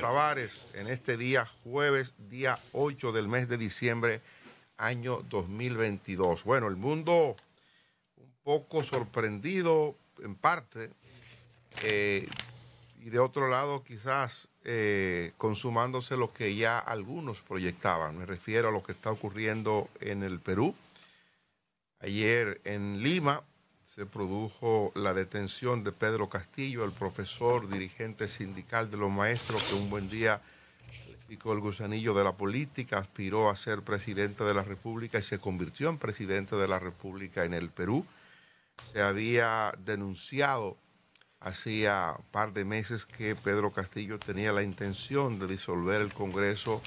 Tavares, en este día, jueves, día 8 del mes de diciembre, año 2022. Bueno, el mundo un poco sorprendido en parte eh, y de otro lado quizás eh, consumándose lo que ya algunos proyectaban. Me refiero a lo que está ocurriendo en el Perú. Ayer en Lima, se produjo la detención de Pedro Castillo, el profesor dirigente sindical de los maestros, que un buen día le picó el gusanillo de la política, aspiró a ser presidente de la República y se convirtió en presidente de la República en el Perú. Se había denunciado hacía par de meses que Pedro Castillo tenía la intención de disolver el Congreso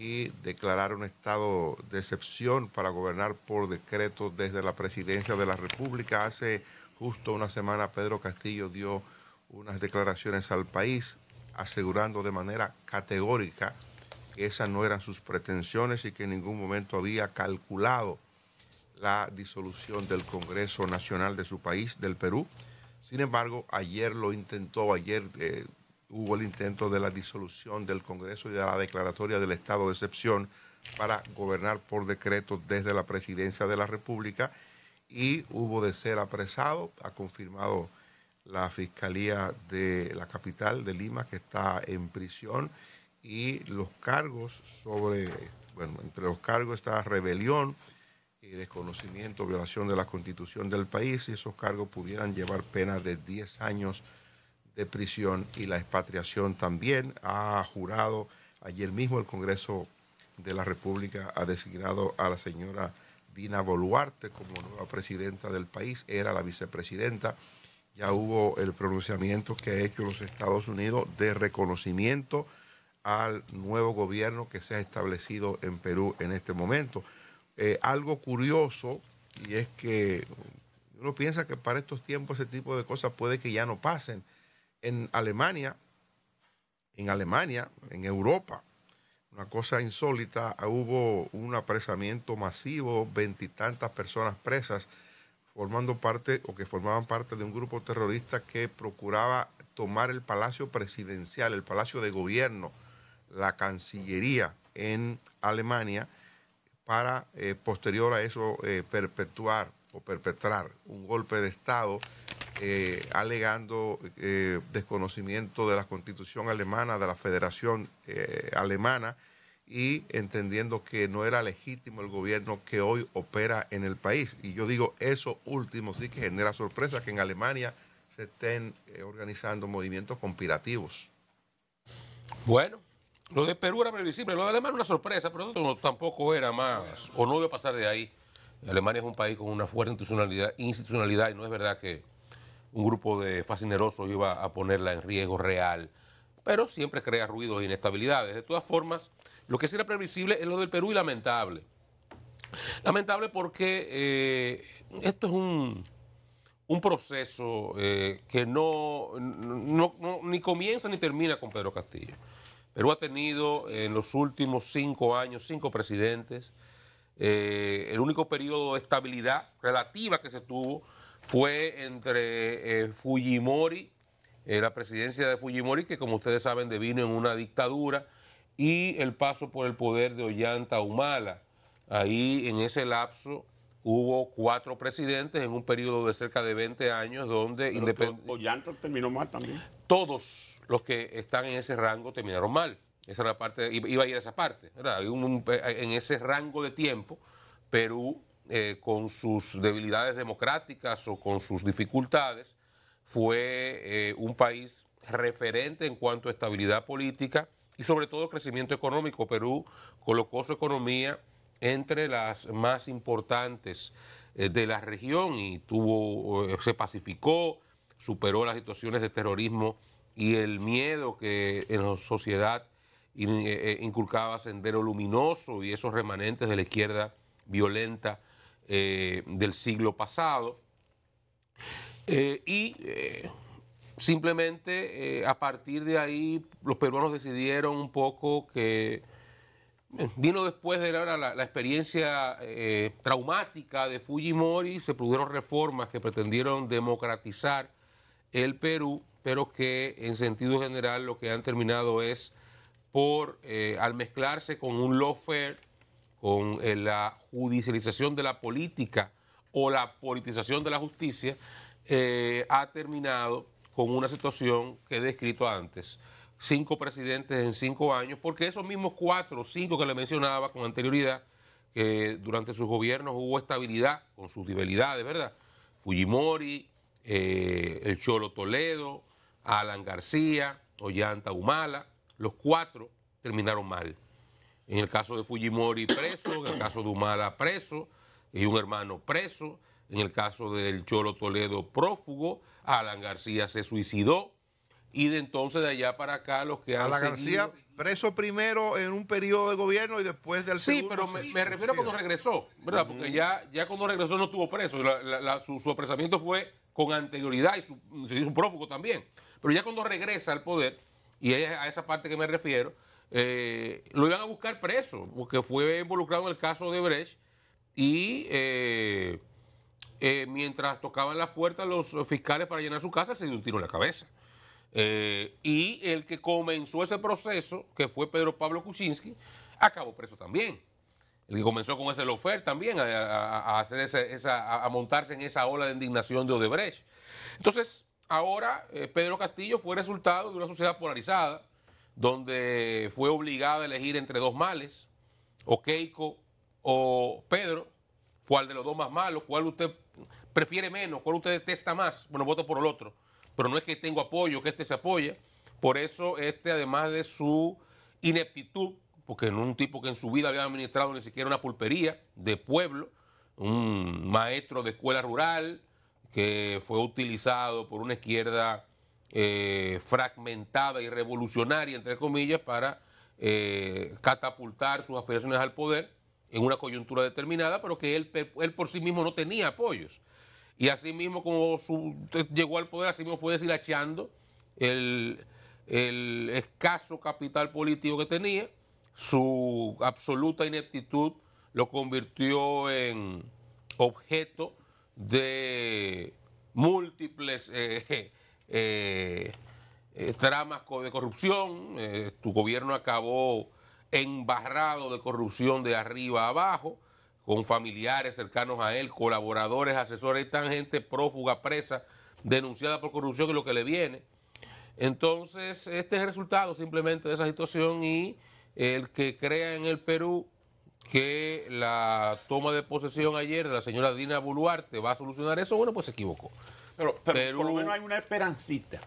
y declarar un estado de excepción para gobernar por decreto desde la presidencia de la República. Hace justo una semana Pedro Castillo dio unas declaraciones al país asegurando de manera categórica que esas no eran sus pretensiones y que en ningún momento había calculado la disolución del Congreso Nacional de su país, del Perú. Sin embargo, ayer lo intentó, ayer eh, hubo el intento de la disolución del Congreso y de la declaratoria del estado de excepción para gobernar por decreto desde la presidencia de la República y hubo de ser apresado, ha confirmado la Fiscalía de la capital de Lima que está en prisión y los cargos sobre, bueno, entre los cargos está rebelión y desconocimiento, violación de la constitución del país y esos cargos pudieran llevar penas de 10 años de prisión y la expatriación también. Ha jurado ayer mismo el Congreso de la República ha designado a la señora Dina Boluarte como nueva presidenta del país, era la vicepresidenta. Ya hubo el pronunciamiento que ha hecho los Estados Unidos de reconocimiento al nuevo gobierno que se ha establecido en Perú en este momento. Eh, algo curioso, y es que uno piensa que para estos tiempos ese tipo de cosas puede que ya no pasen, en Alemania, en Alemania, en Europa, una cosa insólita, hubo un apresamiento masivo, veintitantas personas presas, formando parte o que formaban parte de un grupo terrorista que procuraba tomar el palacio presidencial, el palacio de gobierno, la cancillería en Alemania, para eh, posterior a eso eh, perpetuar o perpetrar un golpe de Estado eh, alegando eh, desconocimiento de la constitución alemana, de la federación eh, alemana y entendiendo que no era legítimo el gobierno que hoy opera en el país. Y yo digo, eso último sí que genera sorpresa que en Alemania se estén organizando movimientos conspirativos. Bueno, lo de Perú era previsible, lo de Alemania era una sorpresa, pero tampoco era más, o no iba a pasar de ahí. Alemania es un país con una fuerte institucionalidad, y no es verdad que un grupo de fascinerosos iba a ponerla en riesgo real, pero siempre crea ruido e inestabilidades. De todas formas, lo que sí era previsible es lo del Perú y lamentable. Lamentable porque eh, esto es un, proceso eh, que ni comienza ni termina con Pedro Castillo. Perú ha tenido en los últimos cinco años cinco presidentes, eh, el único periodo de estabilidad relativa que se tuvo fue entre eh, Fujimori, eh, la presidencia de Fujimori, que como ustedes saben devino en una dictadura, y el paso por el poder de Ollanta Humala. Ahí en ese lapso hubo cuatro presidentes en un periodo de cerca de 20 años donde independientemente... Ollanta terminó mal también. Todos los que están en ese rango terminaron mal. Esa era la parte, iba a ir a esa parte. en ese rango de tiempo, Perú, eh, con sus debilidades democráticas o con sus dificultades, fue eh, un país referente en cuanto a estabilidad política y sobre todo crecimiento económico. Perú colocó su economía entre las más importantes eh, de la región y tuvo, se pacificó, superó las situaciones de terrorismo y el miedo que en la sociedad eh, eh, inculcaba Sendero Luminoso y esos remanentes de la izquierda violenta eh, del siglo pasado. y simplemente a partir de ahí los peruanos decidieron un poco que vino después de la, la experiencia traumática de Fujimori, se produjeron reformas que pretendieron democratizar el Perú, pero que en sentido general lo que han terminado es por, eh, al mezclarse con un lawfare, con eh, la judicialización de la política o la politización de la justicia, eh, ha terminado con una situación que he descrito antes. Cinco presidentes en cinco años, porque esos mismos cuatro o cinco que le mencionaba con anterioridad, que durante sus gobiernos hubo estabilidad, con sus debilidades, ¿verdad? Fujimori, el Cholo Toledo, Alan García, Ollanta Humala, los cuatro terminaron mal. En el caso de Fujimori preso, en el caso de Humala preso, y un hermano preso, en el caso del Cholo Toledo prófugo, Alan García se suicidó, y de entonces de allá para acá los que han Alan García preso primero en un periodo de gobierno y después del segundo. Sí, pero me, refiero cuando regresó, ¿verdad? Porque ya, ya cuando regresó no estuvo preso, su, apresamiento fue con anterioridad y su, se hizo un prófugo también. Pero ya cuando regresa al poder y a esa parte que me refiero, eh, lo iban a buscar preso, porque fue involucrado en el caso de y eh, eh, mientras tocaban las puertas los fiscales para llenar su casa, se dio un tiro en la cabeza. y el que comenzó ese proceso, que fue Pedro Pablo Kuczynski, acabó preso también. El que comenzó con ese lofer también, a, hacer a montarse en esa ola de indignación de Odebrecht. Entonces, ahora eh, Pedro Castillo fue resultado de una sociedad polarizada, donde fue obligado a elegir entre dos males, o Keiko o Pedro, cuál de los dos más malos, cuál usted prefiere menos, cuál usted detesta más, bueno, voto por el otro, pero no es que tengo apoyo, que este se apoya, por eso este, además de su ineptitud, porque no un tipo que en su vida había administrado ni siquiera una pulpería de pueblo, un maestro de escuela rural, que fue utilizado por una izquierda eh, fragmentada y revolucionaria, entre comillas, para eh, catapultar sus aspiraciones al poder en una coyuntura determinada, pero que él, él por sí mismo no tenía apoyos. Y así mismo, como eh, llegó al poder, así mismo fue deshilachando el escaso capital político que tenía, su absoluta ineptitud lo convirtió en objeto de múltiples eh, eh, eh, tramas de corrupción. tu gobierno acabó embarrado de corrupción de arriba a abajo, con familiares cercanos a él, colaboradores, asesores, y tan gente prófuga, presa, denunciada por corrupción y lo que le viene. Entonces, este es el resultado simplemente de esa situación y el que crea en el Perú que la toma de posesión ayer de la señora Dina Boluarte va a solucionar eso, bueno, pues se equivocó. Pero, pero por lo menos hay una esperancita.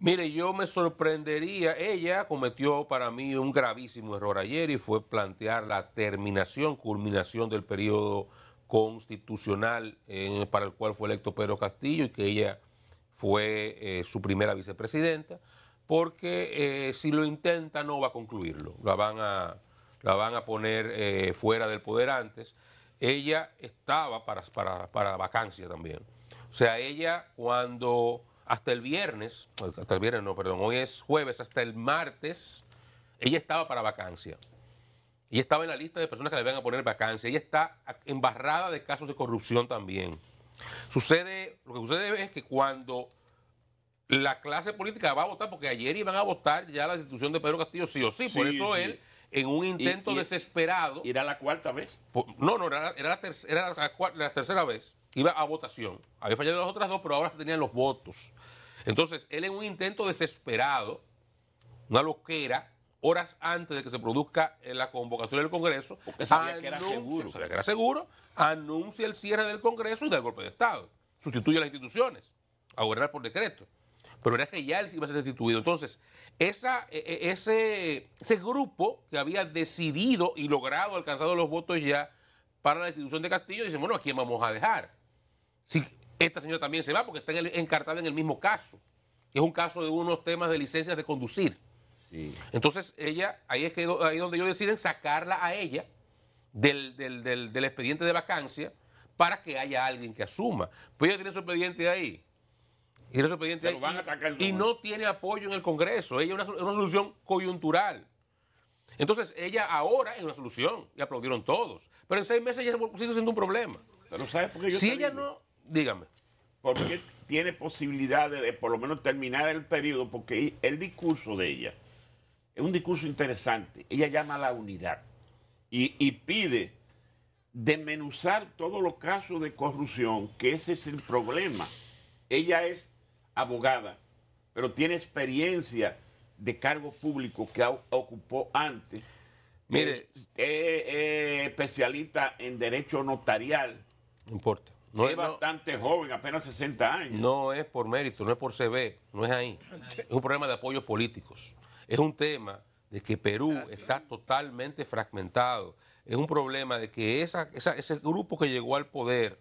Mire, yo me sorprendería, ella cometió para mí un gravísimo error ayer y fue plantear la terminación, culminación del periodo constitucional eh, para el cual fue electo Pedro Castillo y que ella fue eh, su primera vicepresidenta, porque eh, si lo intenta no va a concluirlo, la van a, la van a poner eh, fuera del poder antes. Ella estaba para, para, vacancia también. O sea, ella cuando hasta el viernes, hasta el viernes no, perdón, hoy es jueves, hasta el martes, ella estaba para vacancia. Ella estaba en la lista de personas que le van a poner vacancia. Ella está embarrada de casos de corrupción también. Sucede, lo que sucede es que cuando la clase política va a votar, porque ayer iban a votar ya la institución de Pedro Castillo, sí o sí, por eso él en un intento desesperado. y, ¿Era la cuarta vez? no, no, era, la, tercera vez. Iba a votación. Había fallado las otras dos, pero ahora tenían los votos. Entonces, él en un intento desesperado, una loquera, horas antes de que se produzca eh, la convocatoria del Congreso, porque sabía que era seguro. era seguro, anuncia el cierre del Congreso y del golpe de Estado. Sustituye a las instituciones a gobernar por decreto. Pero era que ya él iba a ser destituido. Entonces, esa, e, e, ese, ese grupo que había decidido y logrado, alcanzar los votos ya para la destitución de Castillo, dice bueno, ¿a quién vamos a dejar? Si esta señora también se va porque está encartada en el mismo caso. Es un caso de unos temas de licencias de conducir. Entonces, ella, ahí es que ahí donde ellos deciden sacarla a ella del, del, del, del expediente de vacancia para que haya alguien que asuma. Pues ella tiene su expediente ahí. Y, no tiene apoyo en el Congreso. Ella es una, solución coyuntural. Entonces, ella ahora es una solución. Y aplaudieron todos. Pero en seis meses ella sigue siendo un problema. Pero por qué Si ella no, dígame. Porque tiene posibilidad de por lo menos terminar el periodo, porque el discurso de ella es un discurso interesante. Ella llama a la unidad y, y pide desmenuzar todos los casos de corrupción, que ese es el problema. Ella es abogada, pero tiene experiencia de cargo público que ocupó antes. Mire, es, especialista en derecho notarial. No importa. No es, bastante joven, apenas 60 años. No es por mérito, no es por CV, no es ahí. Es un problema de apoyos políticos. Es un tema de que Perú está totalmente fragmentado. Es un problema de que ese grupo que llegó al poder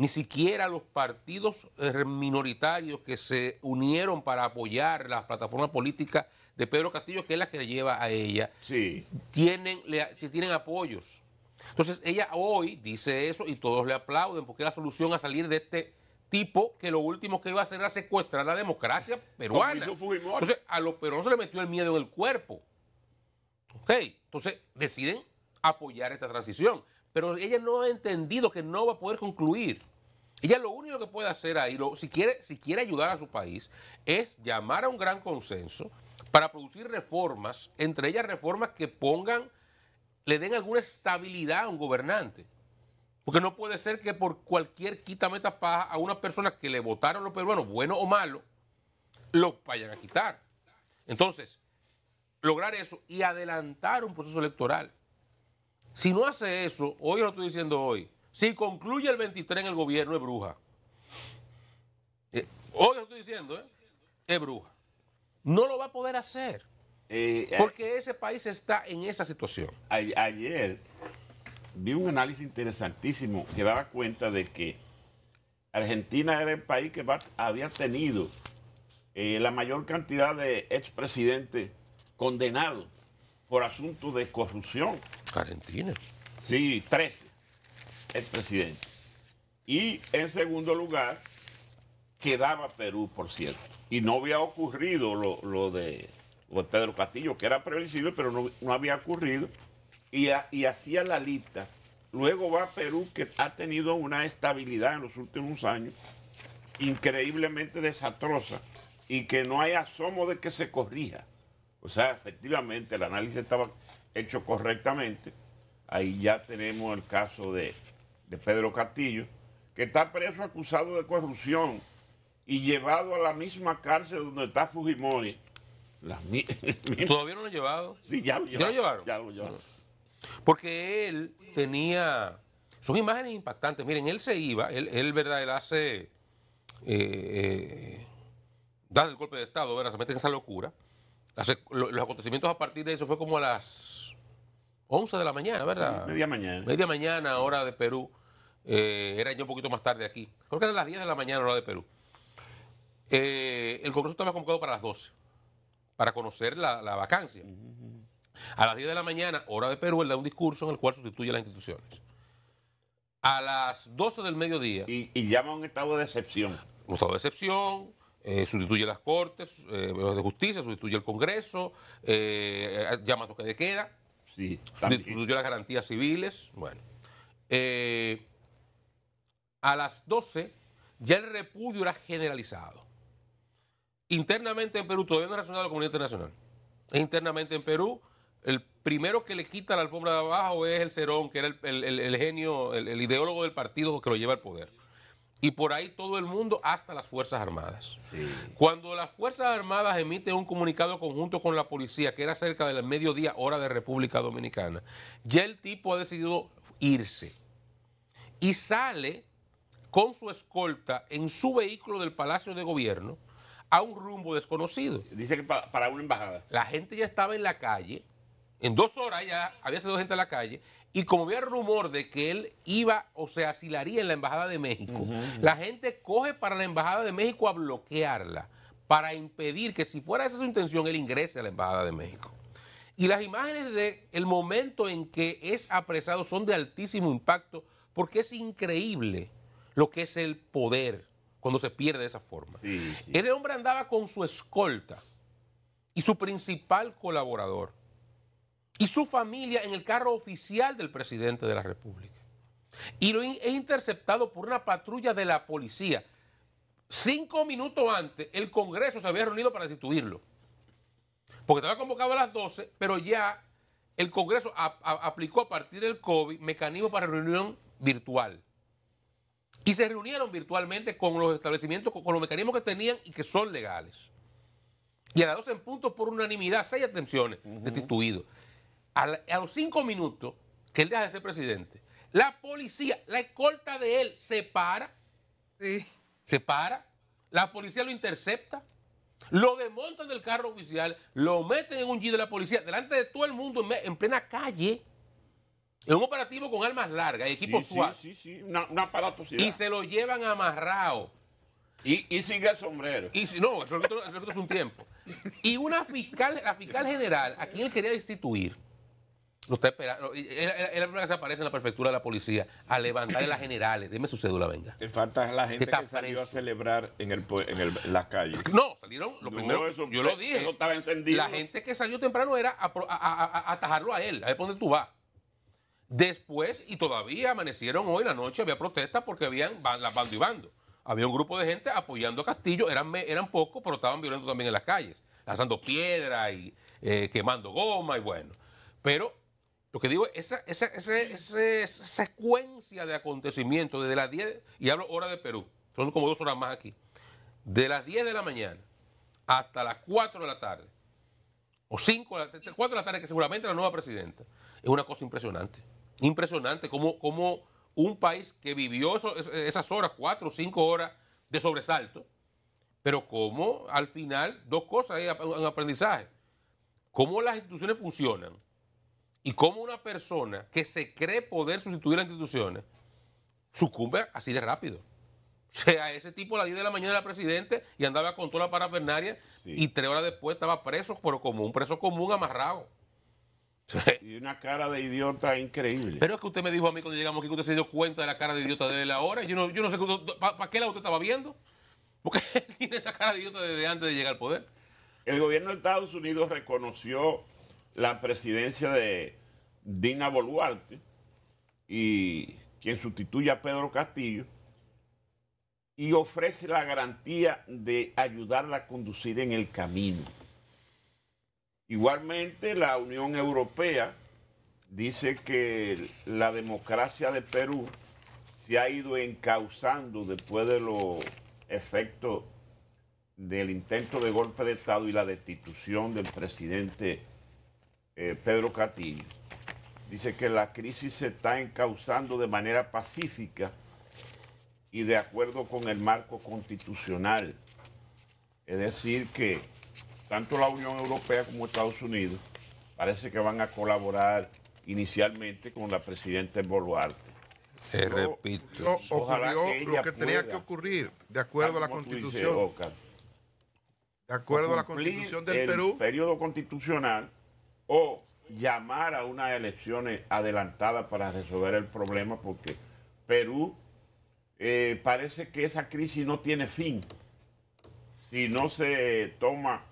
ni siquiera los partidos eh, minoritarios que se unieron para apoyar la plataforma política de Pedro Castillo, que es la que le lleva a ella, tienen, tienen apoyos. Entonces ella hoy dice eso y todos le aplauden porque es la solución a salir de este tipo que lo último que iba a hacer era secuestrar la democracia peruana. Entonces a los peruanos se le metió el miedo en el cuerpo. Ok, entonces deciden apoyar esta transición. Pero ella no ha entendido que no va a poder concluir. Ella lo único que puede hacer ahí, lo, si, quiere, si quiere ayudar a su país, es llamar a un gran consenso para producir reformas, entre ellas reformas que pongan, le den alguna estabilidad a un gobernante. Porque no puede ser que por cualquier quita meta paja a una persona que le votaron los peruanos, bueno o malo, lo vayan a quitar. Entonces, lograr eso y adelantar un proceso electoral. Si no hace eso, hoy lo estoy diciendo hoy, si concluye el 23 en el gobierno, es bruja. hoy eh, lo estoy diciendo, ¿eh? Es bruja. No lo va a poder hacer. Eh, porque ese país está en esa situación. ayer vi un análisis interesantísimo que daba cuenta de que Argentina era el país que había tenido eh, la mayor cantidad de expresidentes condenados por asuntos de corrupción. Argentina. Sí, 13 presidente Y en segundo lugar, quedaba Perú, por cierto. Y no había ocurrido lo, de, lo Pedro Castillo, que era previsible, pero no, había ocurrido. Y, y hacía la lista. Luego va Perú, que ha tenido una estabilidad en los últimos años increíblemente desastrosa y que no hay asomo de que se corrija. O sea, efectivamente, el análisis estaba hecho correctamente. Ahí ya tenemos el caso de de Pedro Castillo, que está preso acusado de corrupción y llevado a la misma cárcel donde está Fujimori. ¿Todavía no lo han llevado? Sí, ya lo llevaron. Porque él tenía... Son imágenes impactantes. Miren, él se iba, él, ¿verdad? Él hace... Eh, eh, da el golpe de Estado, ¿verdad? Se mete en esa locura. los acontecimientos a partir de eso fue como a las 11 de la mañana, ¿verdad? media mañana. Media mañana, hora de Perú. Eh, era yo un poquito más tarde aquí. Creo que a las 10 de la mañana, hora de Perú. Eh, el Congreso estaba convocado para las 12, para conocer la, vacancia. A las 10 de la mañana, hora de Perú, él da un discurso en el cual sustituye las instituciones. A las 12 del mediodía. Y, llama a un estado de excepción. Un estado de excepción, eh, sustituye las cortes, los de justicia, sustituye el Congreso, llama a toque de queda, sí, sustituye las garantías civiles. Bueno. Eh, a las 12 ya el repudio era generalizado. Internamente en Perú, todavía no ha relacionado la comunidad internacional. Internamente en Perú, el primero que le quita la alfombra de abajo es el Cerón, que era el, genio, el, ideólogo del partido que lo lleva al poder. Y por ahí todo el mundo, hasta las Fuerzas Armadas. Cuando las Fuerzas Armadas emiten un comunicado conjunto con la policía, que era cerca del mediodía hora de República Dominicana, ya el tipo ha decidido irse. Y sale con su escolta en su vehículo del Palacio de Gobierno a un rumbo desconocido. Dice que para una embajada. La gente ya estaba en la calle, en dos horas ya había sido gente a la calle, y como había rumor de que él iba o se asilaría en la Embajada de México, la gente coge para la Embajada de México a bloquearla, para impedir que si fuera esa su intención, él ingrese a la Embajada de México. Y las imágenes del momento en que es apresado son de altísimo impacto, porque es increíble lo que es el poder cuando se pierde de esa forma. ese hombre andaba con su escolta y su principal colaborador y su familia en el carro oficial del presidente de la República. Y lo es interceptado por una patrulla de la policía. Cinco minutos antes, el Congreso se había reunido para destituirlo. Porque estaba convocado a las 12, pero ya el Congreso aplicó a partir del COVID mecanismo para reunión virtual y se reunieron virtualmente con los establecimientos, con, los mecanismos que tenían y que son legales. Y a las 12 en punto, por unanimidad, seis atenciones, destituidos. A, los cinco minutos que él deja de ser presidente, la policía, la escolta de él, se para. Se para. La policía lo intercepta. Lo desmontan del carro oficial. Lo meten en un jeep de la policía, delante de todo el mundo, en plena calle. Es un operativo con armas largas y equipo sí, Sí, sí, sí, un aparato Y se lo llevan amarrado. Y, sigue el sombrero. Y no, eso es un tiempo. Y una fiscal, la fiscal general, a quien él quería destituir, lo está esperando, era, la primera que se aparece en la prefectura de la policía a levantar a las generales. deme su cédula, venga. Te falta la gente que, salió a celebrar en, el, en, las calles. No, salieron, lo primero, yo lo dije. estaba encendido. La gente que salió temprano era a, atajarlo a él, a ver dónde tú vas. Después, y todavía amanecieron hoy la noche, había protestas porque habían las bando y bando. Había un grupo de gente apoyando a Castillo, eran, eran pocos, pero estaban violentos también en las calles, lanzando piedra y eh, quemando goma y bueno. Pero lo que digo, esa, esa, esa, secuencia de acontecimientos desde las 10, y hablo hora de Perú, son como dos horas más aquí, de las 10 de la mañana hasta las 4 de la tarde, o 5 4 de la tarde, que seguramente la nueva presidenta, es una cosa impresionante. Impresionante como, un país que vivió esas horas, cuatro o cinco horas de sobresalto, pero como al final dos cosas en aprendizaje. Cómo las instituciones funcionan y cómo una persona que se cree poder sustituir a las instituciones sucumbe así de rápido. O sea, ese tipo a las 10 de la mañana era presidente y andaba con toda la parafernaria y tres horas después estaba preso, pero como un preso común amarrado. Y una cara de idiota increíble. Pero es que usted me dijo a mí cuando llegamos aquí que usted se dio cuenta de la cara de idiota de la hora. Yo no, sé para qué la usted estaba viendo. Porque tiene esa cara de idiota desde antes de llegar al poder. El gobierno de Estados Unidos reconoció la presidencia de Dina Boluarte y quien sustituye a Pedro Castillo y ofrece la garantía de ayudarla a conducir en el camino. Igualmente, la Unión Europea dice que la democracia de Perú se ha ido encauzando después de los efectos del intento de golpe de Estado y la destitución del presidente eh, Pedro Catillo. Dice que la crisis se está encauzando de manera pacífica y de acuerdo con el marco constitucional. Es decir, que tanto la Unión Europea como Estados Unidos parece que van a colaborar inicialmente con la presidenta Boluarte. repito, ojalá lo que tenía que ocurrir, de acuerdo a la Constitución. de acuerdo a la Constitución del el Perú. Periodo constitucional o llamar a unas elecciones adelantadas para resolver el problema, porque Perú eh, parece que esa crisis no tiene fin si no se toma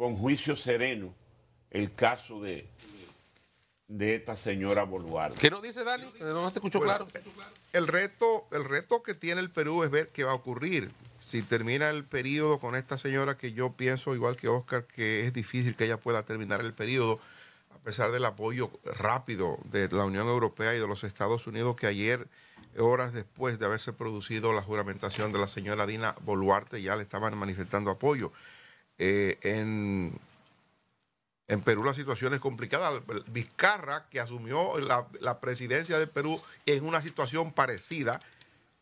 con juicio sereno el caso de, de esta señora Boluarte. ¿Qué nos dice Dani? Eh, no te escucho claro. El reto, el reto que tiene el Perú es ver qué va a ocurrir. Si termina el periodo con esta señora, que yo pienso, igual que Oscar, que es difícil que ella pueda terminar el periodo, a pesar del apoyo rápido de la Unión Europea y de los Estados Unidos, que ayer, horas después de haberse producido la juramentación de la señora Dina Boluarte, ya le estaban manifestando apoyo. Eh, en, en Perú la situación es complicada. Vizcarra, que asumió la, la presidencia de Perú en una situación parecida,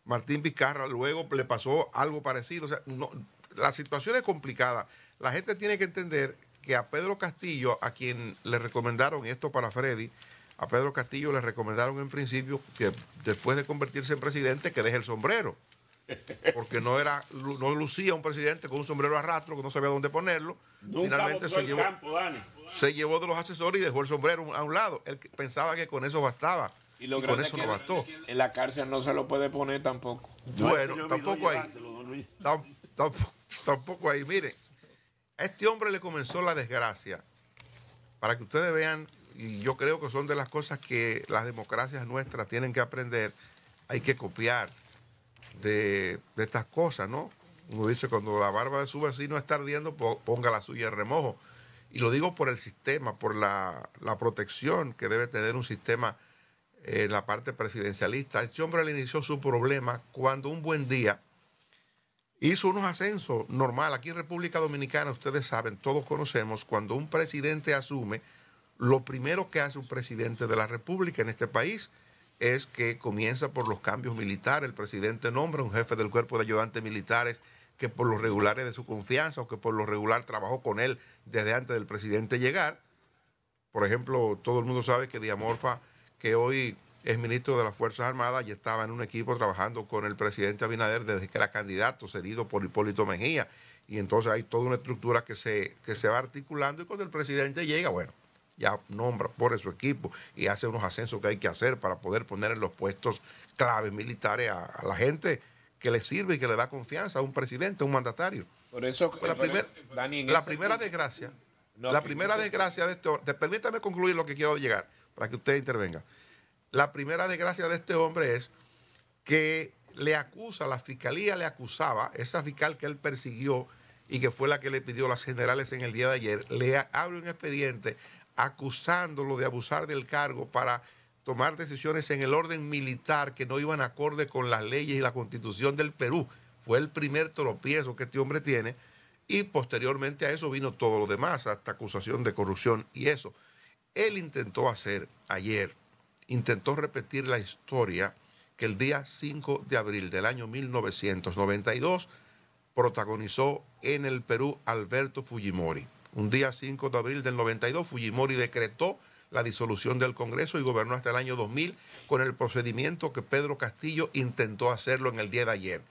Martín Vizcarra, luego le pasó algo parecido. O sea, no, la situación es complicada. La gente tiene que entender que a Pedro Castillo, a quien le recomendaron esto para Freddy, a Pedro Castillo le recomendaron en principio que después de convertirse en presidente que deje el sombrero porque no era no lucía un presidente con un sombrero a rastro que no sabía dónde ponerlo. Finalmente se llevó, de los asesores y dejó el sombrero a un lado. Él pensaba que con eso bastaba. Y, con eso no bastó. En la cárcel no se lo puede poner tampoco. Bueno, tampoco ahí. Tampoco, tampoco ahí. Mire, a este hombre le comenzó la desgracia. Para que ustedes vean, y yo creo que son de las cosas que las democracias nuestras tienen que aprender, hay que copiar de, estas cosas, ¿no? Uno dice, cuando la barba de su vecino está ardiendo, ponga la suya en remojo. Y lo digo por el sistema, por la, protección que debe tener un sistema en la parte presidencialista. Este hombre le inició su problema cuando un buen día hizo unos ascensos normales. Aquí en República Dominicana, ustedes saben, todos conocemos, cuando un presidente asume, lo primero que hace un presidente de la República en este país es que comienza por los cambios militares. El presidente nombra un jefe del cuerpo de ayudantes militares que por los regulares de su confianza o que por lo regular trabajó con él desde antes del presidente llegar. Por ejemplo, todo el mundo sabe que Diamorfa, que hoy es ministro de las Fuerzas Armadas ya estaba en un equipo trabajando con el presidente Abinader desde que era candidato, cedido por Hipólito Mejía. Y entonces hay toda una estructura que se, que se va articulando y cuando el presidente llega, bueno, ya nombra, por su equipo y hace unos ascensos que hay que hacer para poder poner en los puestos claves militares a, la gente que le sirve y que le da confianza a un presidente, a un mandatario. Por eso, pues la, primera desgracia, la primera desgracia de este hombre, permítame concluir lo que quiero llegar para que usted intervenga. La primera desgracia de este hombre es que le acusa, la fiscalía le acusaba, esa fiscal que él persiguió y que fue la que le pidió las generales en el día de ayer, le abre un expediente acusándolo de abusar del cargo para tomar decisiones en el orden militar que no iban acorde con las leyes y la constitución del Perú. Fue el primer tropiezo que este hombre tiene y posteriormente a eso vino todo lo demás, hasta acusación de corrupción y eso. Él intentó hacer ayer, intentó repetir la historia que el día 5 de abril del año 1992 protagonizó en el Perú Alberto Fujimori. Un día 5 de abril del 92, Fujimori decretó la disolución del Congreso y gobernó hasta el año 2000 con el procedimiento que Pedro Castillo intentó hacerlo en el día de ayer.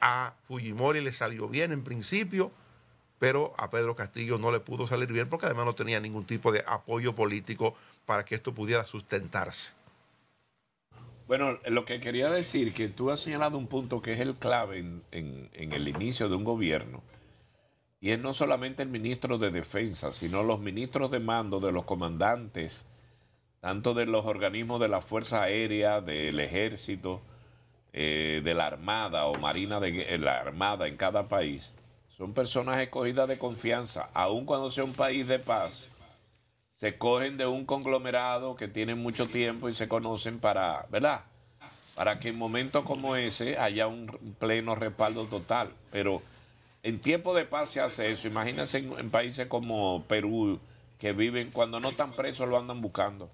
A Fujimori le salió bien en principio, pero a Pedro Castillo no le pudo salir bien porque además no tenía ningún tipo de apoyo político para que esto pudiera sustentarse. Bueno, lo que quería decir, que tú has señalado un punto que es el clave en, el inicio de un gobierno y es no solamente el ministro de Defensa, sino los ministros de mando de los comandantes, tanto de los organismos de la Fuerza Aérea, del Ejército, eh, de la Armada o Marina de eh, la Armada en cada país, son personas escogidas de confianza, aun cuando sea un país de paz. Se cogen de un conglomerado que tienen mucho tiempo y se conocen para, ¿verdad? Para que en momentos como ese haya un pleno respaldo total. Pero en tiempo de paz se hace eso. Imagínense en, en países como Perú, que viven, cuando no están presos, lo andan buscando.